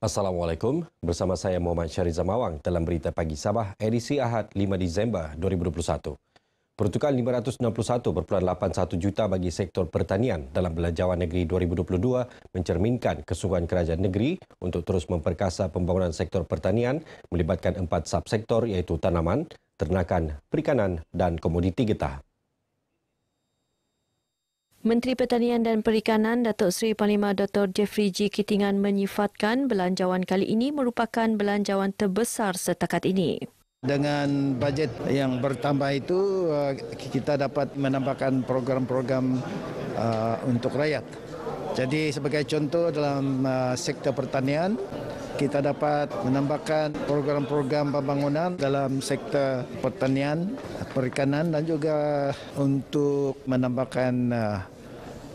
Assalamualaikum. Bersama saya Muhammad Syariza Mawang dalam Berita Pagi Sabah edisi Ahad 5 Disember 2021. Pertukar 561.81 juta bagi sektor pertanian dalam Belanjawan Negeri 2022 mencerminkan kesungguhan kerajaan negeri untuk terus memperkasa pembangunan sektor pertanian melibatkan empat subsektor iaitu tanaman, ternakan, perikanan dan komoditi getah. Menteri Pertanian dan Perikanan Datuk Seri Panglima Dr. Jeffrey G. Kitingan menyifatkan belanjawan kali ini merupakan belanjawan terbesar setakat ini. Dengan bajet yang bertambah itu, eh, kita dapat menambahkan program-program eh, untuk rakyat. Jadi sebagai contoh dalam eh, sektor pertanian, kita dapat menambahkan program-program pembangunan dalam sektor pertanian, perikanan dan juga untuk menambahkan uh,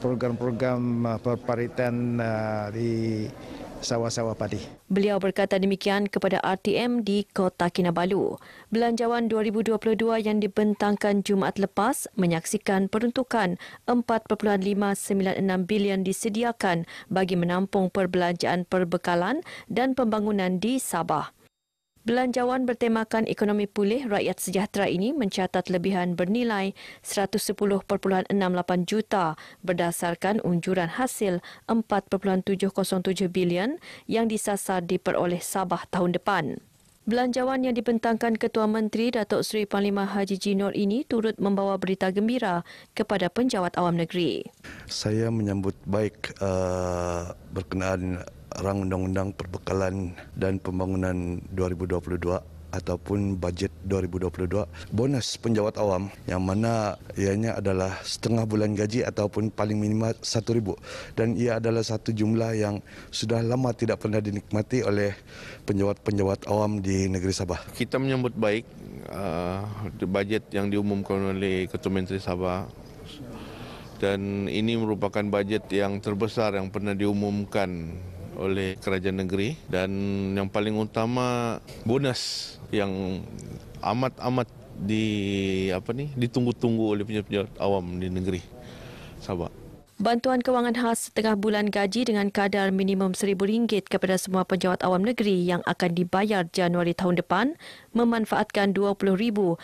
program-program uh, perparitan uh, di sawah-sawah padi. Beliau berkata demikian kepada RTM di Kota Kinabalu. Belanjawan 2022 yang dibentangkan Jumaat lepas menyaksikan peruntukan 4.596 bilion disediakan bagi menampung perbelanjaan perbekalan dan pembangunan di Sabah. Belanjawan bertemakan ekonomi pulih rakyat sejahtera ini mencatat lebihan bernilai 110.68 juta berdasarkan unjuran hasil 4.707 bilion yang disasar diperoleh Sabah tahun depan. Belanjawan yang dibentangkan Ketua Menteri Datuk Seri Panglima Haji Jinor ini turut membawa berita gembira kepada penjawat awam negeri. Saya menyambut baik uh, berkenaan rang undang-undang perbekalan dan pembangunan 2022 ataupun bajet 2022 bonus penjawat awam yang mana ianya adalah setengah bulan gaji ataupun paling minima 1000 dan ia adalah satu jumlah yang sudah lama tidak pernah dinikmati oleh penjawat-penjawat awam di negeri Sabah. Kita menyambut baik uh, bajet yang diumumkan oleh Ketua Menteri Sabah dan ini merupakan bajet yang terbesar yang pernah diumumkan oleh kerajaan negeri dan yang paling utama bonus yang amat-amat di apa ni ditunggu-tunggu oleh penjual awam di negeri Sabah. Bantuan kewangan khas setengah bulan gaji dengan kadar minimum rm ringgit kepada semua penjawat awam negeri yang akan dibayar Januari tahun depan memanfaatkan 20,271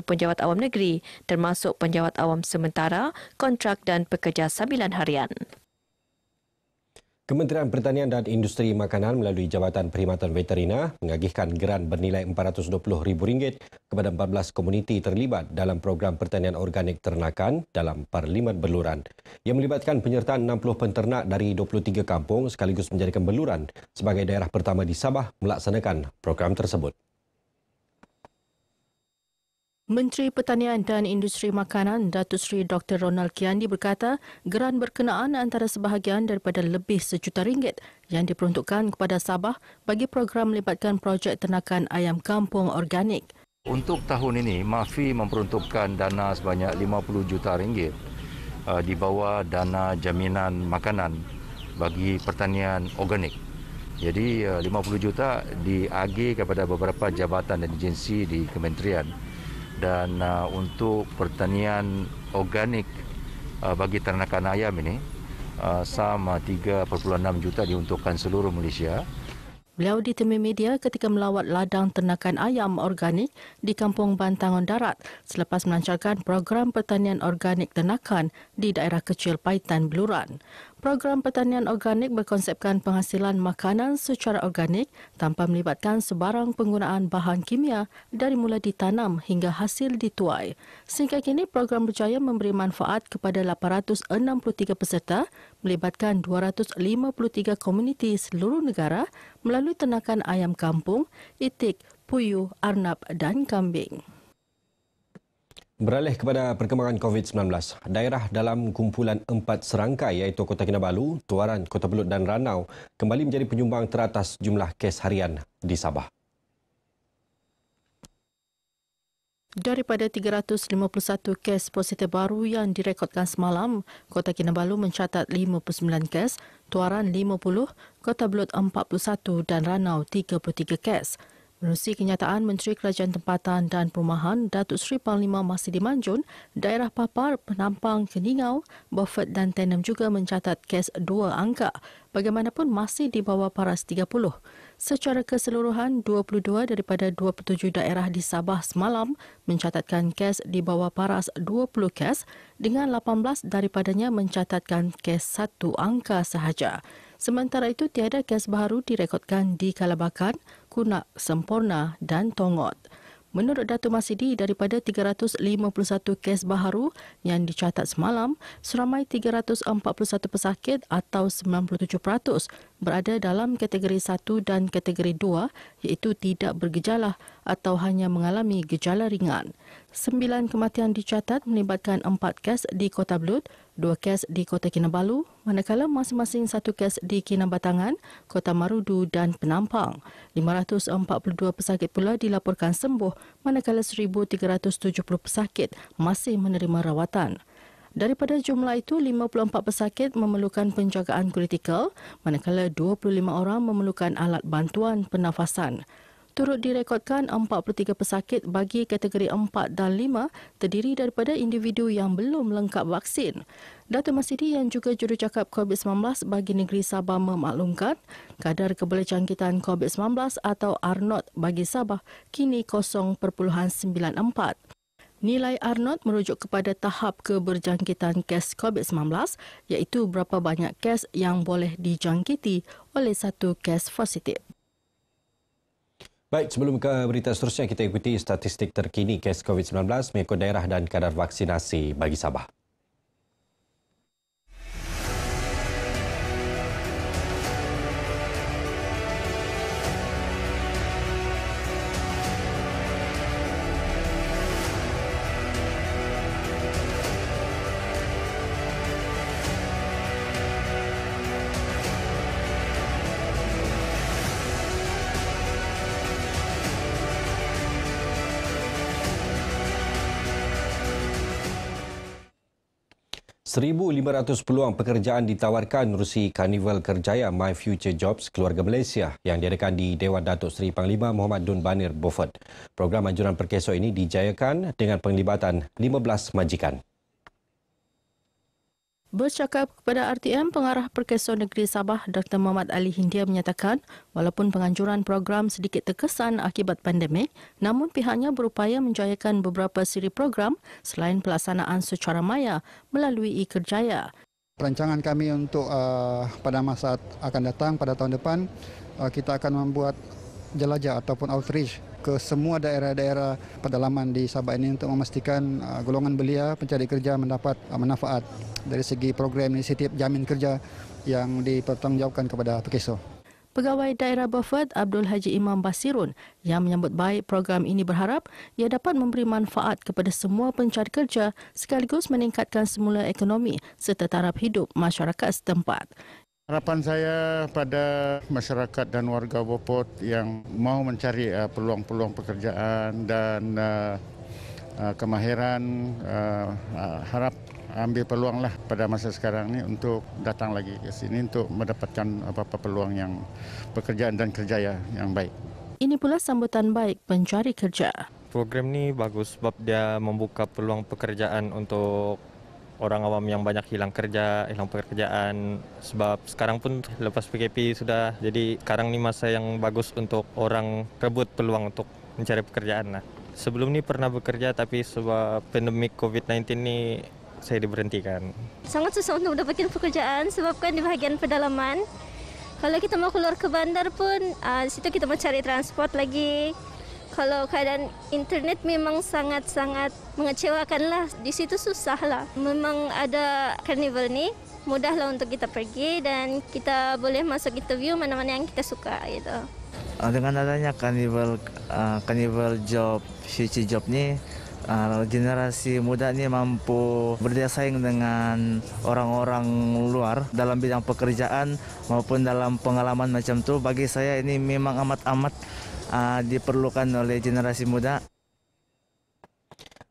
penjawat awam negeri termasuk penjawat awam sementara, kontrak dan pekerja sambilan harian. Kementerian Pertanian dan Industri Makanan melalui Jabatan Perkhidmatan Veterina mengagihkan geran bernilai RM420,000 kepada 14 komuniti terlibat dalam program pertanian organik ternakan dalam Parlimen Beluran yang melibatkan penyertaan 60 penternak dari 23 kampung sekaligus menjadikan Beluran sebagai daerah pertama di Sabah melaksanakan program tersebut. Menteri Pertanian dan Industri Makanan Datuk Seri Dr. Ronald Kiandi berkata geran berkenaan antara sebahagian daripada lebih sejuta ringgit yang diperuntukkan kepada Sabah bagi program melibatkan projek ternakan ayam kampung organik. Untuk tahun ini, Mafi memperuntukkan dana sebanyak 50 juta ringgit uh, di bawah dana jaminan makanan bagi pertanian organik. Jadi uh, 50 juta diagi kepada beberapa jabatan dan agensi di kementerian dan uh, untuk pertanian organik uh, bagi ternakan ayam ini uh, sama 3.6 juta diuntukkan seluruh Malaysia. Beliau ditemui media ketika melawat ladang ternakan ayam organik di Kampung Bantangan Darat selepas melancarkan program pertanian organik ternakan di daerah kecil Paitan Beluran. Program pertanian organik berkonsepkan penghasilan makanan secara organik tanpa melibatkan sebarang penggunaan bahan kimia dari mula ditanam hingga hasil dituai. Sehingga kini program berjaya memberi manfaat kepada 863 peserta melibatkan 253 komuniti seluruh negara melalui ternakan ayam kampung, itik, puyuh, arnab dan kambing. Beralih kepada perkembangan COVID-19, daerah dalam kumpulan empat serangkai iaitu Kota Kinabalu, Tuaran, Kota Belut dan Ranau kembali menjadi penyumbang teratas jumlah kes harian di Sabah. Daripada 351 kes positif baru yang direkodkan semalam, Kota Kinabalu mencatat 59 kes, Tuaran 50, Kota Belut 41 dan Ranau 33 kes. Menurut kenyataan Menteri Kerajaan Tempatan dan Perumahan Datuk Seri Panglima Masih Dimanjun, daerah Papar, Penampang, Keningau, Beaufort dan Tenem juga mencatat kes dua angka. Bagaimanapun masih di bawah paras 30. Secara keseluruhan, 22 daripada 27 daerah di Sabah semalam mencatatkan kes di bawah paras 20 kes dengan 18 daripadanya mencatatkan kes satu angka sahaja. Sementara itu, tiada kes baru direkodkan di Kalabakan, Kunak, Semporna dan Tongot. Menurut Datuk Masidi, daripada 351 kes baharu yang dicatat semalam, seramai 341 pesakit atau 97% berada dalam kategori 1 dan kategori 2 iaitu tidak bergejala atau hanya mengalami gejala ringan. Sembilan kematian dicatat melibatkan empat kes di Kota Belud, dua kes di Kota Kinabalu, manakala masing-masing satu kes di Kinabatangan, Kota Marudu dan Penampang. 542 pesakit pula dilaporkan sembuh, manakala 1,370 pesakit masih menerima rawatan. Daripada jumlah itu, 54 pesakit memerlukan penjagaan kritikal, manakala 25 orang memerlukan alat bantuan pernafasan. Turut direkodkan 43 pesakit bagi kategori 4 dan 5 terdiri daripada individu yang belum lengkap vaksin. Dato Masidi yang juga jurucakap COVID-19 bagi negeri Sabah memaklumkan kadar kebalik COVID-19 atau R0 bagi Sabah kini 0.94. Nilai R0 merujuk kepada tahap keberjangkitan kes COVID-19 iaitu berapa banyak kes yang boleh dijangkiti oleh satu kes positif. Baik, sebelum ke berita seterusnya, kita ikuti statistik terkini kes COVID-19 mengikut daerah dan kadar vaksinasi bagi Sabah. 1,500 peluang pekerjaan ditawarkan menerusi Carnival Kerjaya My Future Jobs Keluarga Malaysia yang diadakan di Dewan Datuk Seri Panglima Muhammad Dun Banir Beaufort. Program anjuran perkeso ini dijayakan dengan penglibatan 15 majikan. Bercakap kepada RTM, pengarah Perkeson Negeri Sabah Dr. Muhammad Ali Hindia menyatakan, walaupun penganjuran program sedikit terkesan akibat pandemik, namun pihaknya berupaya menjayakan beberapa siri program selain pelaksanaan secara maya melalui e-kerjaya. Perancangan kami untuk uh, pada masa akan datang pada tahun depan, uh, kita akan membuat jelajah ataupun outreach ke semua daerah-daerah pedalaman di Sabah ini untuk memastikan uh, golongan belia pencari kerja mendapat uh, manfaat dari segi program inisiatif jamin kerja yang dipertanggungjawabkan kepada Pekeso. Pegawai Daerah Beaufort Abdul Haji Imam Basirun yang menyambut baik program ini berharap ia dapat memberi manfaat kepada semua pencari kerja sekaligus meningkatkan semula ekonomi serta taraf hidup masyarakat setempat. Harapan saya pada masyarakat dan warga Bopot yang mau mencari uh, peluang-peluang pekerjaan dan uh, uh, kemahiran uh, uh, harap ambil peluanglah pada masa sekarang ini untuk datang lagi ke sini untuk mendapatkan apa-apa peluang yang pekerjaan dan kerja ya, yang baik. Ini pula sambutan baik pencari kerja. Program ni bagus sebab dia membuka peluang pekerjaan untuk orang awam yang banyak hilang kerja, hilang pekerjaan sebab sekarang pun lepas PKP sudah jadi sekarang ni masa yang bagus untuk orang rebut peluang untuk mencari pekerjaan lah. Sebelum ni pernah bekerja tapi sebab pandemik COVID-19 ni saya diberhentikan. Sangat susah untuk mendapatkan pekerjaan sebab kan di bahagian pedalaman. Kalau kita mau keluar ke bandar pun, uh, di situ kita mau cari transport lagi kalau keadaan internet memang sangat-sangat mengecewakan lah. Di situ susah lah. Memang ada karnival ni, mudah lah untuk kita pergi dan kita boleh masuk interview mana-mana yang kita suka gitu. Ah, dengan adanya karnival ah, karnival uh, job, suci job ni, uh, generasi muda ni mampu berdaya saing dengan orang-orang luar dalam bidang pekerjaan maupun dalam pengalaman macam tu. Bagi saya ini memang amat-amat uh, diperlukan oleh generasi muda.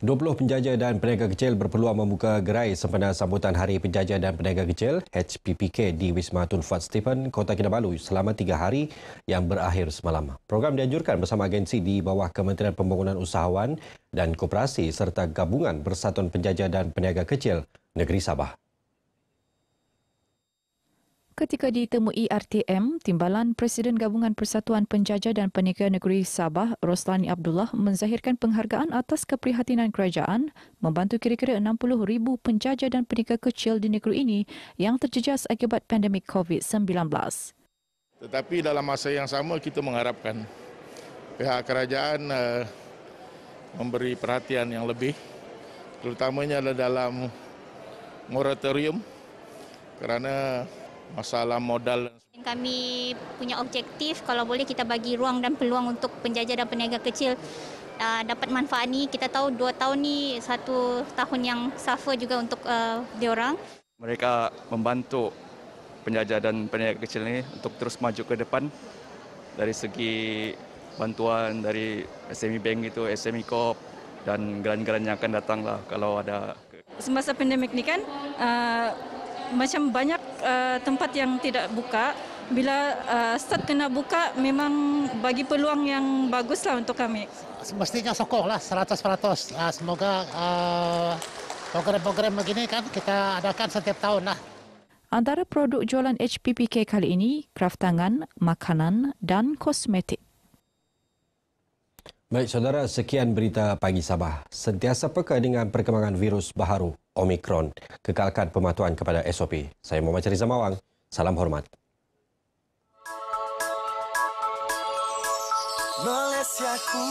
20 penjaja dan peniaga kecil berpeluang membuka gerai sempena sambutan Hari Penjaja dan Peniaga Kecil HPPK di Wisma Tun Fat Stephen, Kota Kinabalu selama 3 hari yang berakhir semalam. Program dianjurkan bersama agensi di bawah Kementerian Pembangunan Usahawan dan Koperasi serta Gabungan Persatuan Penjaja dan Peniaga Kecil Negeri Sabah. Ketika ditemui RTM, Timbalan Presiden Gabungan Persatuan Penjaja dan Peniaga Negeri Sabah, Roslani Abdullah menzahirkan penghargaan atas keprihatinan kerajaan membantu kira-kira 60 ribu penjaja dan peniaga kecil di negeri ini yang terjejas akibat pandemik COVID-19. Tetapi dalam masa yang sama kita mengharapkan pihak kerajaan eh, memberi perhatian yang lebih terutamanya dalam moratorium kerana masalah modal. Kami punya objektif kalau boleh kita bagi ruang dan peluang untuk penjaja dan peniaga kecil uh, dapat manfaat ni. Kita tahu dua tahun ni satu tahun yang suffer juga untuk uh, orang. Mereka membantu penjaja dan peniaga kecil ni untuk terus maju ke depan dari segi bantuan dari SME Bank itu, SME Corp dan geran-geran yang akan datang lah kalau ada. Semasa pandemik ni kan, uh, macam banyak uh, tempat yang tidak buka. Bila uh, start kena buka memang bagi peluang yang baguslah untuk kami. Mestinya sokong lah 100%. Uh, ah, semoga eh, program-program uh, begini kan kita adakan setiap tahun lah. Antara produk jualan HPPK kali ini, kraft tangan, makanan dan kosmetik. Baik saudara, sekian berita pagi Sabah. Sentiasa peka dengan perkembangan virus baharu. Omicron. Kekalkan pematuhan kepada SOP. Saya Muhammad Cariza Mawang. Salam hormat. Malaysia ku